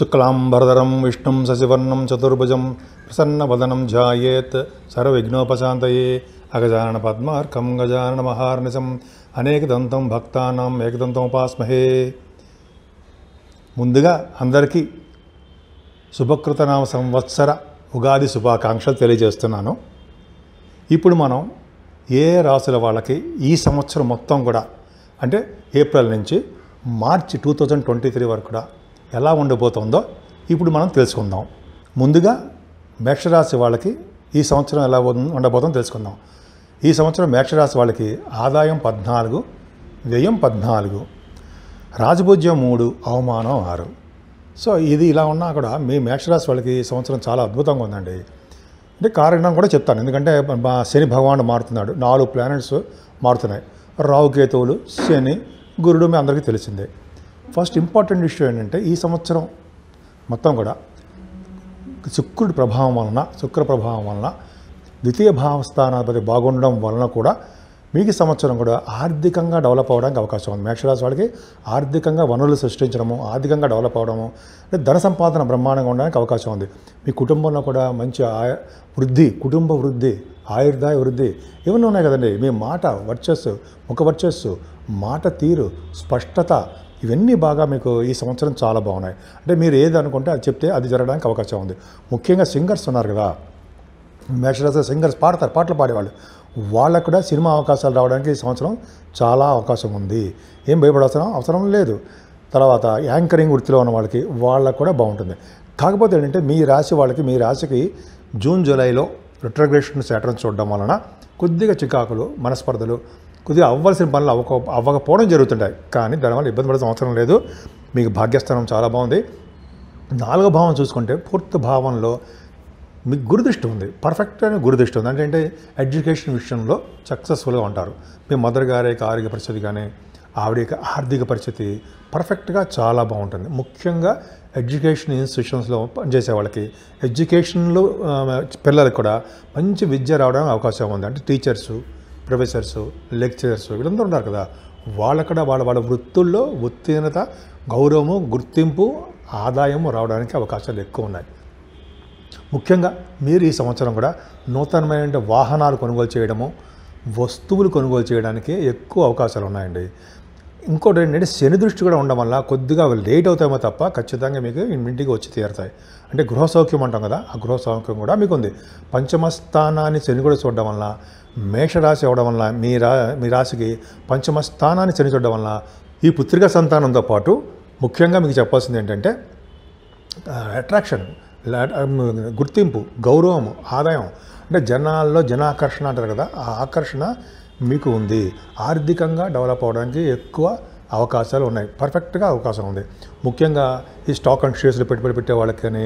శుక్లాంబరధరం విష్ణుం శశివర్ణం చతుర్భుజం ప్రసన్నవదనం ధ్యాయేత్ సర్వవిఘ్నోపశాంతయే అగజాన పద్మార్కం గజాన మహార్నిశం అనేకదంతం భక్తానాం ఏకదంతం ఉపాస్మహే ముందుగా అందరికీ శుభకృతనామ సంవత్సర ఉగాది శుభాకాంక్షలు తెలియజేస్తున్నాను ఇప్పుడు మనం ఏ రాసుల వాళ్ళకి ఈ సంవత్సరం మొత్తం కూడా అంటే ఏప్రిల్ నుంచి March two thousand twenty three వరకు కూడా ఎలా ఉండబోతుందో ఇప్పుడు మనం తెలుసుకుందాం ముందుగా మేషరాశి వాళ్ళకి ఈ సంవత్సరం ఎలా ఉండబోతుందో తెలుసుకుందాం ఈ సంవత్సరం మేషరాశి వాళ్ళకి ఆదాయం పద్నాలుగు వ్యయం పద్నాలుగు రాజభోజ్యం మూడు అవమానం ఆరు సో ఇది ఇలా ఉన్నా కూడా మీ మేషరాశి వాళ్ళకి ఈ సంవత్సరం చాలా అద్భుతంగా ఉందండి అంటే కారణం కూడా చెప్తాను ఎందుకంటే మా శని భగవానుడు మారుతున్నాడు నాలుగు ప్లానెట్స్ మారుతున్నాయి రావుకేతువులు శని గురుడు మీ అందరికీ తెలిసిందే ఫస్ట్ ఇంపార్టెంట్ ఇష్యూ ఏంటంటే ఈ సంవత్సరం మొత్తం కూడా శుక్రుడి ప్రభావం వలన శుక్ర ప్రభావం వలన ద్వితీయ భావస్థానాధిపతి బాగుండడం వలన కూడా మీకు సంవత్సరం కూడా ఆర్థికంగా డెవలప్ అవడానికి అవకాశం ఉంది మేషరాశి వాళ్ళకి ఆర్థికంగా వనరులు సృష్టించడము ఆర్థికంగా డెవలప్ అవడము అంటే ధన సంపాదన బ్రహ్మాండంగా ఉండడానికి అవకాశం ఉంది మీ కుటుంబంలో కూడా మంచి ఆయ వృద్ధి కుటుంబ వృద్ధి ఆయుర్దాయ వృద్ధి ఇవన్నీ ఉన్నాయి కదండి మీ మాట వర్చస్సు ముఖ వర్చస్సు మాట తీరు స్పష్టత ఇవన్నీ బాగా మీకు ఈ సంవత్సరం చాలా బాగున్నాయి అంటే మీరు ఏది అనుకుంటే అది చెప్తే అది జరగడానికి అవకాశం ఉంది ముఖ్యంగా సింగర్స్ ఉన్నారు కదా మేషరాశి సింగర్స్ పాడతారు పాటలు పాడేవాళ్ళు వాళ్ళకు కూడా సినిమా అవకాశాలు రావడానికి ఈ సంవత్సరం చాలా అవకాశం ఉంది ఏం భయపడవసరం అవసరం లేదు తర్వాత యాంకరింగ్ వృత్తిలో ఉన్న వాళ్ళకి వాళ్ళకు కూడా బాగుంటుంది కాకపోతే ఏంటంటే మీ రాశి వాళ్ళకి మీ రాశికి జూన్ జూలైలో రిట్రగ్రేషన్ సేటర్ చూడడం వలన కొద్దిగా చికాకులు మనస్పర్ధలు కొద్దిగా అవ్వాల్సిన పనులు అవ్వక అవ్వకపోవడం జరుగుతుంటాయి కానీ దానివల్ల ఇబ్బంది పడాల్సిన అవసరం లేదు మీకు భాగ్యస్థానం చాలా బాగుంది నాలుగో భావం చూసుకుంటే పూర్తి భావంలో మీకు గురుదృష్టి ఉంది పర్ఫెక్ట్ అనే గురుదృష్టి ఉంది అంటే ఏంటంటే ఎడ్యుకేషన్ విషయంలో సక్సెస్ఫుల్గా ఉంటారు మీ మదర్ గారి యొక్క ఆరోగ్య పరిస్థితి కానీ ఆవిడ యొక్క ఆర్థిక పరిస్థితి పర్ఫెక్ట్గా చాలా బాగుంటుంది ముఖ్యంగా ఎడ్యుకేషన్ ఇన్స్టిట్యూషన్స్లో పనిచేసే వాళ్ళకి ఎడ్యుకేషన్లో పిల్లలకు కూడా మంచి విద్య రావడానికి అవకాశం ఉంది అంటే టీచర్సు ప్రొఫెసర్స్ లెక్చరర్స్ వీళ్ళందరూ ఉన్నారు కదా వాళ్ళక్కడ వాళ్ళ వాళ్ళ వృత్తుల్లో ఉత్తీర్ణత గౌరవము గుర్తింపు ఆదాయము రావడానికి అవకాశాలు ఎక్కువ ఉన్నాయి ముఖ్యంగా మీరు ఈ సంవత్సరం కూడా నూతనమైన వాహనాలు కొనుగోలు చేయడము వస్తువులు కొనుగోలు చేయడానికి ఎక్కువ అవకాశాలు ఉన్నాయండి ఇంకోటి ఏంటంటే శని దృష్టి కూడా ఉండడం వల్ల కొద్దిగా లేట్ అవుతామో తప్ప ఖచ్చితంగా మీకు ఇంటికి వచ్చి తీరుతాయి అంటే గృహ సౌఖ్యం అంటాం కదా ఆ గృహ సౌఖ్యం కూడా మీకు ఉంది పంచమస్థానాన్ని శని కూడా చూడడం వల్ల మేషరాశి అవడం వల్ల మీ రా మీ రాశికి పంచమ స్థానాన్ని చనిచూడడం వల్ల ఈ పుత్రిక సంతానంతో పాటు ముఖ్యంగా మీకు చెప్పాల్సింది ఏంటంటే అట్రాక్షన్ గుర్తింపు గౌరవం ఆదాయం అంటే జనాల్లో జనాకర్షణ అంటారు కదా ఆ ఆకర్షణ మీకు ఉంది ఆర్థికంగా డెవలప్ అవడానికి ఎక్కువ అవకాశాలు ఉన్నాయి పర్ఫెక్ట్గా అవకాశం ఉంది ముఖ్యంగా ఈ స్టాక్ అండ్ షేర్స్లో పెట్టుబడి పెట్టే వాళ్ళకి కానీ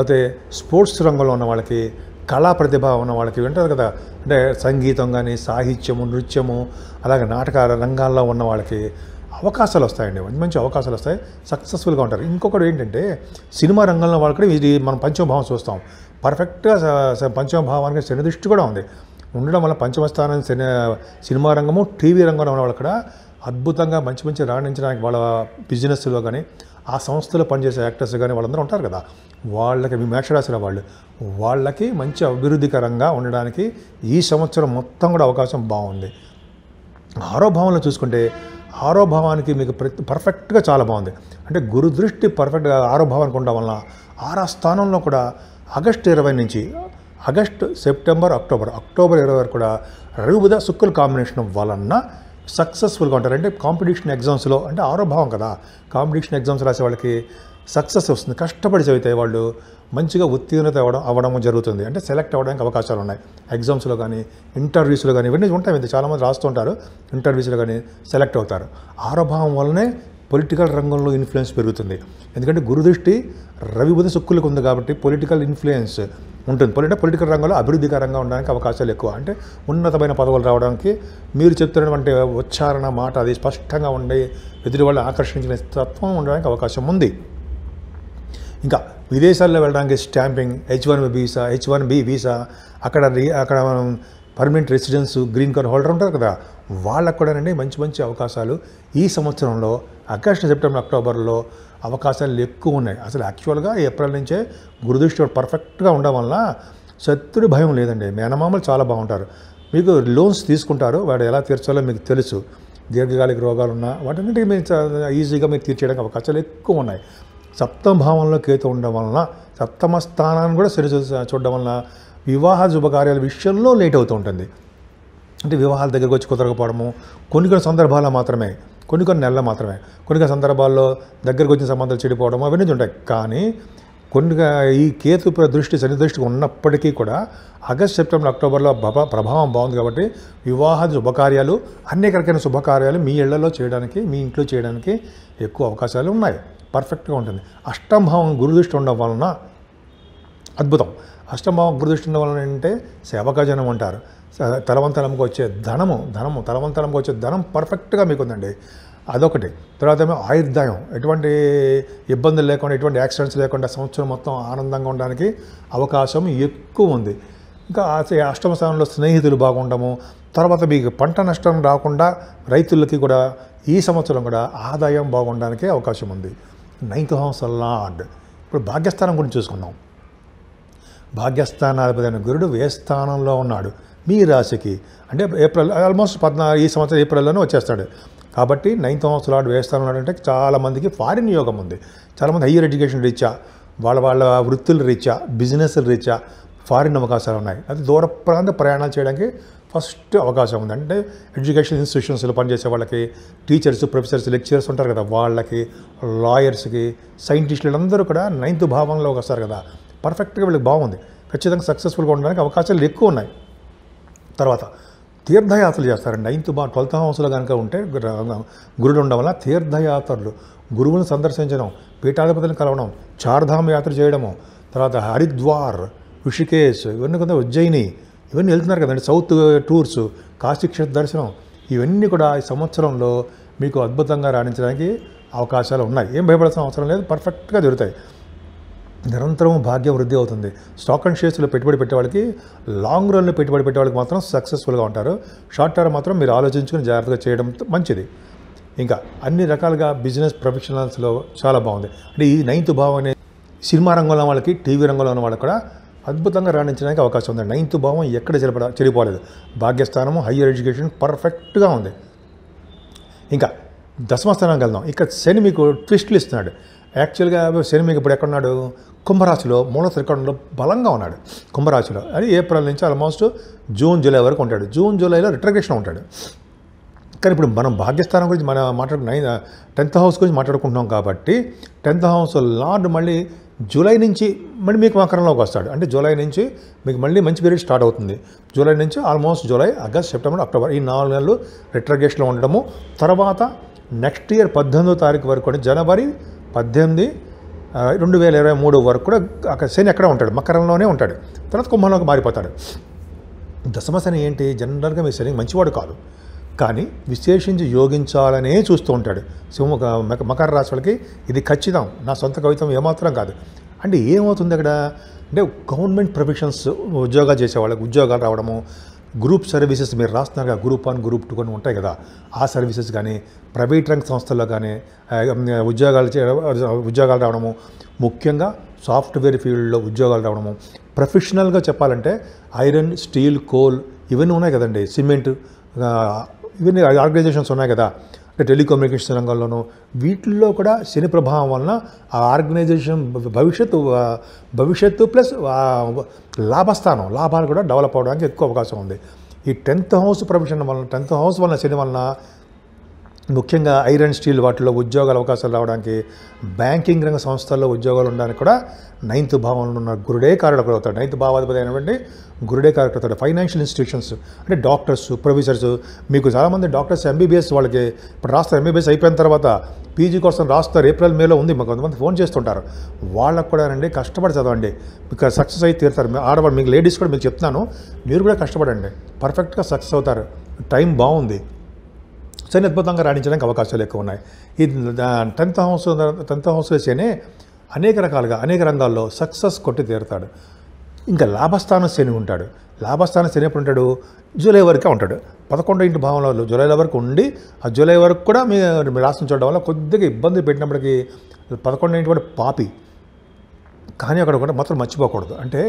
అయితే స్పోర్ట్స్ రంగంలో ఉన్న వాళ్ళకి కళా ప్రతిభ ఉన్న వాళ్ళకి ఉంటారు కదా అంటే సంగీతం కానీ సాహిత్యము నృత్యము అలాగే నాటకాల రంగాల్లో ఉన్న వాళ్ళకి అవకాశాలు వస్తాయండి మంచి మంచి అవకాశాలు వస్తాయి సక్సెస్ఫుల్గా ఉంటారు ఇంకొకటి ఏంటంటే సినిమా రంగంలో వాళ్ళు కూడా ఇది మనం పంచమభావం చూస్తాం పర్ఫెక్ట్గా పంచమభావానికి శని దృష్టి కూడా ఉంది ఉండడం వల్ల పంచమస్థానం సినిమా రంగము టీవీ రంగంలో ఉన్న వాళ్ళు కూడా అద్భుతంగా మంచి మంచి రాణించడానికి వాళ్ళ బిజినెస్లో కానీ ఆ సంస్థలో పనిచేసే యాక్టర్స్ కానీ వాళ్ళందరూ ఉంటారు కదా వాళ్ళకి మేషరాశిన వాళ్ళు వాళ్ళకి మంచి అభివృద్ధికరంగా ఉండడానికి ఈ సంవత్సరం మొత్తం కూడా అవకాశం బాగుంది ఆరో భావంలో చూసుకుంటే ఆరో భావానికి మీకు ప్రతి పర్ఫెక్ట్గా చాలా బాగుంది అంటే గురు దృష్టి పర్ఫెక్ట్గా ఆరో భావానికి ఉండడం వలన ఆరా స్థానంలో కూడా ఆగస్టు ఇరవై నుంచి ఆగస్టు సెప్టెంబర్ అక్టోబర్ అక్టోబర్ ఇరవై వరకు కూడా రవి బుధ శుక్రుల కాంబినేషన్ వలన సక్సెస్ఫుల్గా ఉంటారు అంటే కాంపిటీషన్ ఎగ్జామ్స్లో అంటే ఆరోభావం కదా కాంపిటీషన్ ఎగ్జామ్స్ రాసే వాళ్ళకి సక్సెస్ వస్తుంది కష్టపడి చదివితే వాళ్ళు మంచిగా ఉత్తీర్ణత అవ్వడం అవ్వడం జరుగుతుంది అంటే సెలెక్ట్ అవ్వడానికి అవకాశాలు ఉన్నాయి ఎగ్జామ్స్లో కానీ ఇంటర్వ్యూస్లో కానీ ఇవన్నీ ఉంటాయి చాలామంది రాస్తుంటారు ఇంటర్వ్యూస్లో కానీ సెలెక్ట్ అవుతారు ఆరోభావం వల్లనే పొలిటికల్ రంగంలో ఇన్ఫ్లుయెన్స్ పెరుగుతుంది ఎందుకంటే గురుదృష్టి బుధ శుక్కులకు ఉంది కాబట్టి పొలిటికల్ ఇన్ఫ్లుయెన్స్ ఉంటుంది పొలిట పొలిటికల్ రంగంలో అభివృద్ధికరంగా ఉండడానికి అవకాశాలు ఎక్కువ అంటే ఉన్నతమైన పదవులు రావడానికి మీరు చెప్తున్నటువంటి ఉచ్చారణ మాట అది స్పష్టంగా ఉండే ఎదుటి వాళ్ళు ఆకర్షించిన తత్వం ఉండడానికి అవకాశం ఉంది ఇంకా విదేశాల్లో వెళ్ళడానికి stamping H one visa H one B visa అక్కడ అక్కడ permanent residence green card holder ఉంటారు కదా వాళ్ళకు కూడానండి మంచి మంచి అవకాశాలు ఈ సంవత్సరంలో ఆగస్టు సెప్టెంబర్ అక్టోబర్లో అవకాశాలు ఎక్కువ ఉన్నాయి అసలు యాక్చువల్గా ఏప్రిల్ నుంచే గురుదృష్టి పర్ఫెక్ట్గా ఉండడం వల్ల శత్రుడి భయం లేదండి మేనమామలు చాలా బాగుంటారు మీకు లోన్స్ తీసుకుంటారు వాడు ఎలా తీర్చాలో మీకు తెలుసు దీర్ఘకాలిక రోగాలు ఉన్నా వాటన్నింటికి మీరు ఈజీగా మీరు తీర్చేయడానికి అవకాశాలు ఎక్కువ ఉన్నాయి సప్తమ భావంలో కేతు ఉండడం వలన సప్తమ స్థానాన్ని కూడా సరి చూడడం వలన వివాహ శుభకార్యాల విషయంలో లేట్ అవుతూ ఉంటుంది అంటే వివాహాల దగ్గరకు వచ్చి కుదరకపోవడము కొన్ని కొన్ని సందర్భాల్లో మాత్రమే కొన్ని కొన్ని నెలలు మాత్రమే కొన్ని కొన్ని సందర్భాల్లో దగ్గరకు వచ్చిన సంబంధాలు చెడిపోవడం అవన్నీ ఉంటాయి కానీ కొన్ని ఈ కేతు దృష్టి శని దృష్టి ఉన్నప్పటికీ కూడా ఆగస్ట్ సెప్టెంబర్ అక్టోబర్లో ప్రభావం బాగుంది కాబట్టి వివాహ శుభకార్యాలు అనేక రకమైన శుభకార్యాలు మీ ఇళ్లలో చేయడానికి మీ ఇంట్లో చేయడానికి ఎక్కువ అవకాశాలు ఉన్నాయి పర్ఫెక్ట్గా ఉంటుంది అష్టంభావం గురుదృష్టి ఉండడం వలన అద్భుతం అష్టంభావం గురుదృష్టి ఉండడం వలన ఏంటంటే సేవకాజనం అంటారు తలవంతలంకి వచ్చే ధనము ధనము తలవంతలంకి వచ్చే ధనం పర్ఫెక్ట్గా మీకు ఉందండి అదొకటి తర్వాత ఏమో ఆయుర్దాయం ఎటువంటి ఇబ్బందులు లేకుండా ఎటువంటి యాక్సిడెంట్స్ లేకుండా సంవత్సరం మొత్తం ఆనందంగా ఉండడానికి అవకాశం ఎక్కువ ఉంది ఇంకా అష్టమ స్థానంలో స్నేహితులు బాగుండము తర్వాత మీకు పంట నష్టం రాకుండా రైతులకి కూడా ఈ సంవత్సరం కూడా ఆదాయం బాగుండడానికి అవకాశం ఉంది నైన్త్ హౌస్ లార్డ్ ఇప్పుడు భాగ్యస్థానం గురించి చూసుకున్నాం భాగ్యస్థానాధిపతి అయిన గురుడు ఏ స్థానంలో ఉన్నాడు మీ రాశికి అంటే ఏప్రిల్ ఆల్మోస్ట్ పద్నాలుగు ఈ సంవత్సరం ఏప్రిల్లోనే వచ్చేస్తాడు కాబట్టి నైన్త్ హౌస్ లాడ్ వేస్తాను అంటే చాలామందికి ఫారిన్ యోగం ఉంది చాలామంది హయ్యర్ ఎడ్యుకేషన్ రీత్యా వాళ్ళ వాళ్ళ వృత్తుల రీత్యా బిజినెస్ల రీత్యా ఫారిన్ అవకాశాలు ఉన్నాయి అది దూర ప్రాంత ప్రయాణాలు చేయడానికి ఫస్ట్ అవకాశం ఉంది అంటే ఎడ్యుకేషన్ ఇన్స్టిట్యూషన్స్లో పనిచేసే వాళ్ళకి టీచర్స్ ప్రొఫెసర్స్ లెక్చరర్స్ ఉంటారు కదా వాళ్ళకి లాయర్స్కి సైంటిస్టులు అందరూ కూడా నైన్త్ భావంలోకి వస్తారు కదా పర్ఫెక్ట్గా వీళ్ళకి బాగుంది ఖచ్చితంగా సక్సెస్ఫుల్గా ఉండడానికి అవకాశాలు ఎక్కువ ఉన్నాయి తర్వాత తీర్థయాత్రలు చేస్తారండి నైన్త్ బా ట్వెల్త్ హౌస్లో కనుక ఉంటే గురుడు ఉండడం వల్ల తీర్థయాత్రలు గురువులను సందర్శించడం పీఠాధిపతులను కలవడం చార్ధామ యాత్ర చేయడము తర్వాత హరిద్వార్ ఋషికేశ్ ఇవన్నీ కొంత ఉజ్జయిని ఇవన్నీ వెళ్తున్నారు కదండి సౌత్ టూర్స్ కాశీక్షేత్ర దర్శనం ఇవన్నీ కూడా ఈ సంవత్సరంలో మీకు అద్భుతంగా రాణించడానికి అవకాశాలు ఉన్నాయి ఏం భయపడాల్సిన అవసరం లేదు పర్ఫెక్ట్గా దొరుకుతాయి నిరంతరం భాగ్య వృద్ధి అవుతుంది స్టాక్ అండ్ షేర్స్లో పెట్టుబడి పెట్టే వాళ్ళకి లాంగ్ రన్లో పెట్టుబడి పెట్టే వాళ్ళకి మాత్రం సక్సెస్ఫుల్గా ఉంటారు షార్ట్ టర్మ్ మాత్రం మీరు ఆలోచించుకుని జాగ్రత్తగా చేయడం మంచిది ఇంకా అన్ని రకాలుగా బిజినెస్ ప్రొఫెషనల్స్లో చాలా బాగుంది అంటే ఈ నైన్త్ భావం అనే సినిమా రంగంలో వాళ్ళకి టీవీ రంగంలో ఉన్న వాళ్ళకి కూడా అద్భుతంగా రాణించడానికి అవకాశం ఉంది నైన్త్ భావం ఎక్కడ చెలపడ చెడిపోలేదు భాగ్యస్థానము హయ్యర్ ఎడ్యుకేషన్ పర్ఫెక్ట్గా ఉంది ఇంకా దశమస్థానం స్థానానికి వెళ్దాం ఇక్కడ శని మీకు ట్విస్ట్లు ఇస్తున్నాడు యాక్చువల్గా శని మీకు ఇప్పుడు ఎక్కడున్నాడు కుంభరాశిలో మూల త్రికోణంలో బలంగా ఉన్నాడు కుంభరాశిలో అది ఏప్రిల్ నుంచి ఆల్మోస్ట్ జూన్ జూలై వరకు ఉంటాడు జూన్ జూలైలో రిట్రగ్రేషన్ ఉంటాడు కానీ ఇప్పుడు మనం భాగ్యస్థానం గురించి మనం మాట్లాడుకున్న టెన్త్ హౌస్ గురించి మాట్లాడుకుంటున్నాం కాబట్టి టెన్త్ హౌస్ లార్డ్ మళ్ళీ జూలై నుంచి మళ్ళీ మీకు మకరంలోకి వస్తాడు అంటే జూలై నుంచి మీకు మళ్ళీ మంచి పీరియడ్ స్టార్ట్ అవుతుంది జూలై నుంచి almost July August September October ఈ నాలుగు నెలలు రిట్రగేషన్లో ఉండడము తర్వాత నెక్స్ట్ ఇయర్ పద్దెనిమిదో తారీఖు వరకు అంటే జనవరి పద్దెనిమిది రెండు వేల ఇరవై మూడు వరకు కూడా అక్కడ శని ఎక్కడ ఉంటాడు మకరంలోనే ఉంటాడు తర్వాత కుంభంలోకి మారిపోతాడు దశమ శని ఏంటి జనరల్గా మీ శని మంచివాడు కాదు కానీ విశేషించి యోగించాలనే చూస్తూ ఉంటాడు సింహ మకర రాశి వాళ్ళకి ఇది ఖచ్చితం నా సొంత కవితం ఏమాత్రం కాదు అంటే ఏమవుతుంది అక్కడ అంటే గవర్నమెంట్ ప్రొఫెషన్స్ ఉద్యోగాలు చేసే వాళ్ళకి ఉద్యోగాలు రావడము గ్రూప్ సర్వీసెస్ మీరు రాస్తున్నారు కదా గ్రూప్ వన్ గ్రూప్ టూ కొన్ని ఉంటాయి కదా ఆ సర్వీసెస్ కానీ ప్రైవేట్ రంగ సంస్థల్లో కానీ ఉద్యోగాలు ఉద్యోగాలు రావడము ముఖ్యంగా సాఫ్ట్వేర్ ఫీల్డ్లో ఉద్యోగాలు రావడము ప్రొఫెషనల్గా చెప్పాలంటే ఐరన్ స్టీల్ కోల్ ఇవన్నీ ఉన్నాయి కదండి సిమెంట్ ఇవన్నీ ఆర్గనైజేషన్స్ ఉన్నాయి కదా అంటే టెలికమ్యూనికేషన్ రంగంలోనూ వీటిల్లో కూడా శని ప్రభావం వలన ఆ ఆర్గనైజేషన్ భవిష్యత్తు భవిష్యత్తు ప్లస్ లాభస్థానం లాభాలు కూడా డెవలప్ అవడానికి ఎక్కువ అవకాశం ఉంది ఈ టెన్త్ హౌస్ ప్రొఫెషన్ వలన టెన్త్ హౌస్ వలన శని వలన ముఖ్యంగా ఐరన్ స్టీల్ వాటిలో ఉద్యోగాల అవకాశాలు రావడానికి బ్యాంకింగ్ రంగ సంస్థల్లో ఉద్యోగాలు ఉండడానికి కూడా నైన్త్ భావంలో ఉన్న గురుడే కార్యకర్త అవుతాడు నైన్త్ భావాధిపతి అయినటువంటి గురుడే కార్యకర్త అవుతాడు ఫైనాన్షియల్ ఇన్స్టిట్యూషన్స్ అంటే డాక్టర్స్ ప్రొఫెసర్స్ మీకు చాలామంది డాక్టర్స్ ఎంబీబీఎస్ వాళ్ళకి ఇప్పుడు రాస్తారు ఎంబీబీఎస్ అయిపోయిన తర్వాత పీజీ కోసం రాస్తారు ఏప్రిల్ మేలో ఉంది మాకు కొంతమంది ఫోన్ చేస్తుంటారు వాళ్ళకు కూడా అండి కష్టపడి చదవండి మీకు సక్సెస్ అయితే తీరుతారు ఆడవాళ్ళు మీకు లేడీస్ కూడా మీకు చెప్తున్నాను మీరు కూడా కష్టపడండి పర్ఫెక్ట్గా సక్సెస్ అవుతారు టైం బాగుంది శని అద్భుతంగా రాణించడానికి అవకాశాలు ఎక్కువ ఉన్నాయి ఈ టెన్త్ హౌస్ టెన్త్ హౌస్ వేసేనే అనేక రకాలుగా అనేక రంగాల్లో సక్సెస్ కొట్టి తీరుతాడు ఇంకా లాభస్థాన శని ఉంటాడు లాభస్థాన శని ఎప్పుడు ఉంటాడు జూలై వరకే ఉంటాడు పదకొండు ఇంటి భావంలో జూలైల వరకు ఉండి ఆ జూలై వరకు కూడా మీ రాష్ట్రం చూడడం వల్ల కొద్దిగా ఇబ్బంది పెట్టినప్పటికీ పదకొండు ఇంటి కూడా పాపి కానీ అక్కడ కూడా మాత్రం మర్చిపోకూడదు అంటే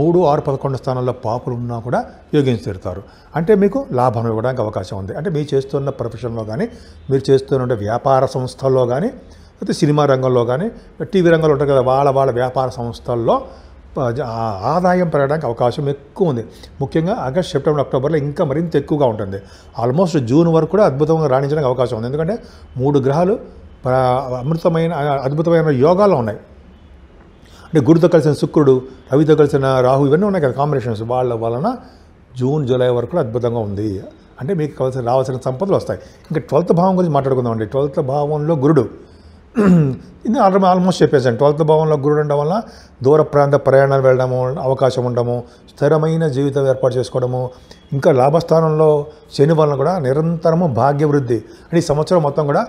మూడు ఆరు పదకొండు స్థానాల్లో పాపులు ఉన్నా కూడా యోగించి తీరుతారు అంటే మీకు లాభం ఇవ్వడానికి అవకాశం ఉంది అంటే మీరు చేస్తున్న ప్రొఫెషన్లో కానీ మీరు చేస్తున్న వ్యాపార సంస్థల్లో కానీ లేకపోతే సినిమా రంగంలో కానీ టీవీ రంగంలో ఉంటారు కదా వాళ్ళ వాళ్ళ వ్యాపార సంస్థల్లో ఆదాయం పెరగడానికి అవకాశం ఎక్కువ ఉంది ముఖ్యంగా ఆగస్ట్ సెప్టెంబర్ అక్టోబర్లో ఇంకా మరింత ఎక్కువగా ఉంటుంది ఆల్మోస్ట్ జూన్ వరకు కూడా అద్భుతంగా రాణించడానికి అవకాశం ఉంది ఎందుకంటే మూడు గ్రహాలు అమృతమైన అద్భుతమైన యోగాలు ఉన్నాయి అంటే గురుతో కలిసిన శుక్రుడు రవితో కలిసిన రాహు ఇవన్నీ ఉన్నాయి కదా కాంబినేషన్స్ వాళ్ళ వలన జూన్ జూలై వరకు అద్భుతంగా ఉంది అంటే మీకు కావాల్సిన రావాల్సిన సంపదలు వస్తాయి ఇంకా ట్వెల్త్ భావం గురించి మాట్లాడుకుందాం అండి ట్వెల్త్ భావంలో గురుడు ఇది ఆల్మోస్ట్ చెప్పేసాను ట్వెల్త్ భావంలో గురుడు ఉండడం వల్ల దూర ప్రాంత ప్రయాణాలు వెళ్ళడము అవకాశం ఉండడము స్థిరమైన జీవితం ఏర్పాటు చేసుకోవడము ఇంకా లాభస్థానంలో శని వలన కూడా నిరంతరము భాగ్యవృద్ధి అంటే ఈ సంవత్సరం మొత్తం కూడా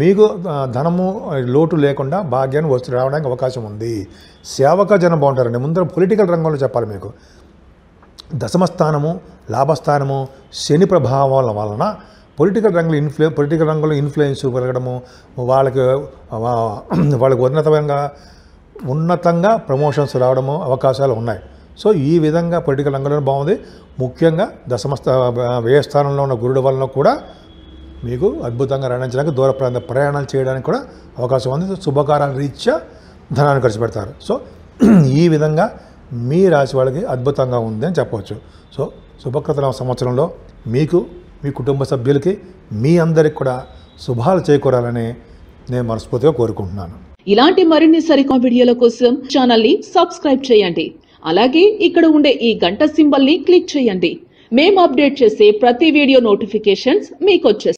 మీకు ధనము లోటు లేకుండా భాగ్యాన్ని వచ్చి రావడానికి అవకాశం ఉంది సేవక జనం బాగుంటారండి ముందర పొలిటికల్ రంగంలో చెప్పాలి మీకు దశమస్థానము లాభస్థానము శని ప్రభావాల వలన పొలిటికల్ రంగంలో ఇన్ఫ్లూ పొలిటికల్ రంగంలో ఇన్ఫ్లుయెన్స్ పెరగడము వాళ్ళకి వాళ్ళకి ఉన్నతంగా ఉన్నతంగా ప్రమోషన్స్ రావడము అవకాశాలు ఉన్నాయి సో ఈ విధంగా పొలిటికల్ రంగంలో బాగుంది ముఖ్యంగా దశమస్థ వ్యయస్థానంలో ఉన్న గురుడు వలన కూడా మీకు అద్భుతంగా రాణించడానికి దూర ప్రాంత ప్రయాణాలు చేయడానికి కూడా అవకాశం ఉంది శుభకారాల రీత్యా ధనాన్ని ఖర్చు పెడతారు సో ఈ విధంగా మీ రాశి వాళ్ళకి అద్భుతంగా ఉంది అని చెప్పవచ్చు సో శుభకృతనామ సంవత్సరంలో మీకు మీ కుటుంబ సభ్యులకి మీ అందరికి కూడా శుభాలు చేకూరాలని నేను మనస్ఫూర్తిగా కోరుకుంటున్నాను ఇలాంటి మరిన్ని సరికొత్త వీడియోల కోసం ఛానల్ని సబ్స్క్రైబ్ చేయండి అలాగే ఇక్కడ ఉండే ఈ గంట సింబల్ని క్లిక్ చేయండి మేము అప్డేట్ చేసే ప్రతి వీడియో నోటిఫికేషన్స్ మీకు